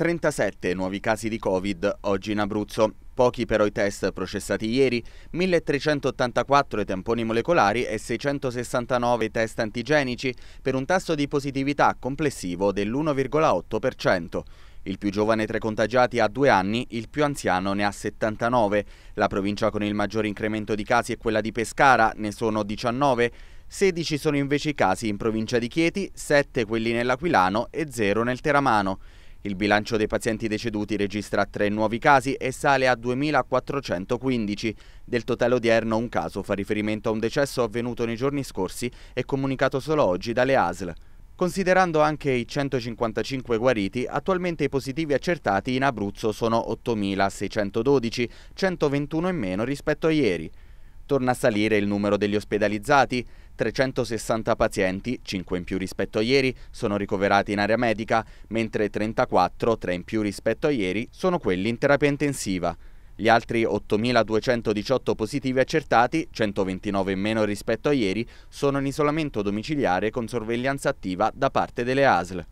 37 nuovi casi di Covid oggi in Abruzzo, pochi però i test processati ieri, 1384 i tamponi molecolari e 669 i test antigenici per un tasso di positività complessivo dell'1,8%. Il più giovane tra i contagiati ha due anni, il più anziano ne ha 79. La provincia con il maggior incremento di casi è quella di Pescara, ne sono 19. 16 sono invece i casi in provincia di Chieti, 7 quelli nell'Aquilano e 0 nel Teramano. Il bilancio dei pazienti deceduti registra tre nuovi casi e sale a 2.415. Del totale odierno un caso fa riferimento a un decesso avvenuto nei giorni scorsi e comunicato solo oggi dalle ASL. Considerando anche i 155 guariti, attualmente i positivi accertati in Abruzzo sono 8.612, 121 in meno rispetto a ieri torna a salire il numero degli ospedalizzati. 360 pazienti, 5 in più rispetto a ieri, sono ricoverati in area medica, mentre 34, 3 in più rispetto a ieri, sono quelli in terapia intensiva. Gli altri 8.218 positivi accertati, 129 in meno rispetto a ieri, sono in isolamento domiciliare con sorveglianza attiva da parte delle ASL.